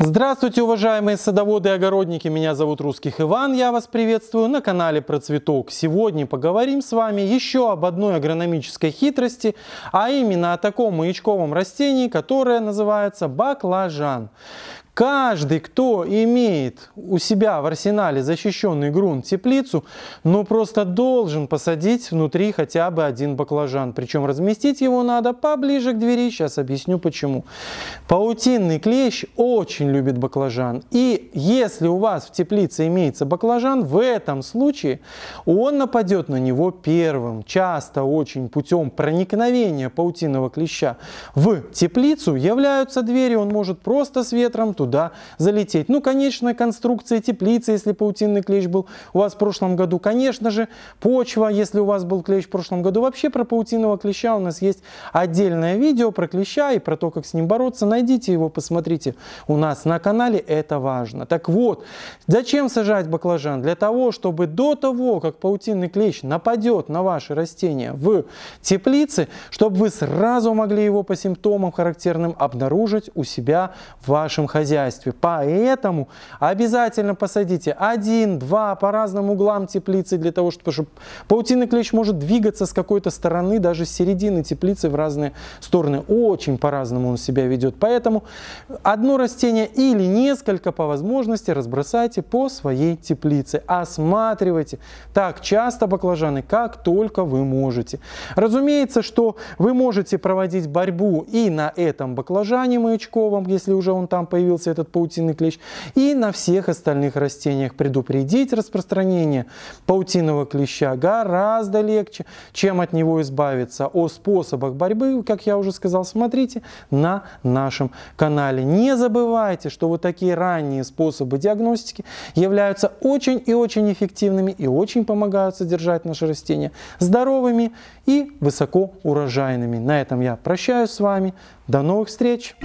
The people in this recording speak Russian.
Здравствуйте, уважаемые садоводы и огородники! Меня зовут Русских Иван, я вас приветствую на канале Про Цветок. Сегодня поговорим с вами еще об одной агрономической хитрости, а именно о таком маячковом растении, которое называется баклажан. Каждый, кто имеет у себя в арсенале защищенный грунт, теплицу, но просто должен посадить внутри хотя бы один баклажан. Причем разместить его надо поближе к двери. Сейчас объясню почему. Паутинный клещ очень любит баклажан. И если у вас в теплице имеется баклажан, в этом случае он нападет на него первым. Часто очень путем проникновения паутинного клеща в теплицу являются двери. Он может просто с ветром туда куда залететь. Ну, конечно, конструкция теплицы, если паутинный клещ был у вас в прошлом году. Конечно же, почва, если у вас был клещ в прошлом году. Вообще про паутинного клеща у нас есть отдельное видео про клеща и про то, как с ним бороться. Найдите его, посмотрите у нас на канале, это важно. Так вот, зачем сажать баклажан? Для того, чтобы до того, как паутинный клещ нападет на ваши растения в теплице, чтобы вы сразу могли его по симптомам характерным обнаружить у себя в вашем хозяйстве хозяйстве. Поэтому обязательно посадите один, два по разным углам теплицы для того, чтобы, чтобы паутинный клещ может двигаться с какой-то стороны, даже с середины теплицы в разные стороны. Очень по-разному он себя ведет. Поэтому одно растение или несколько по возможности разбросайте по своей теплице. Осматривайте так часто баклажаны, как только вы можете. Разумеется, что вы можете проводить борьбу и на этом баклажане маячковом, если уже он там появился, появится этот паутинный клещ, и на всех остальных растениях предупредить распространение паутинного клеща гораздо легче, чем от него избавиться. О способах борьбы, как я уже сказал, смотрите на нашем канале. Не забывайте, что вот такие ранние способы диагностики являются очень и очень эффективными и очень помогают содержать наши растения здоровыми и высокоурожайными. На этом я прощаюсь с вами. До новых встреч!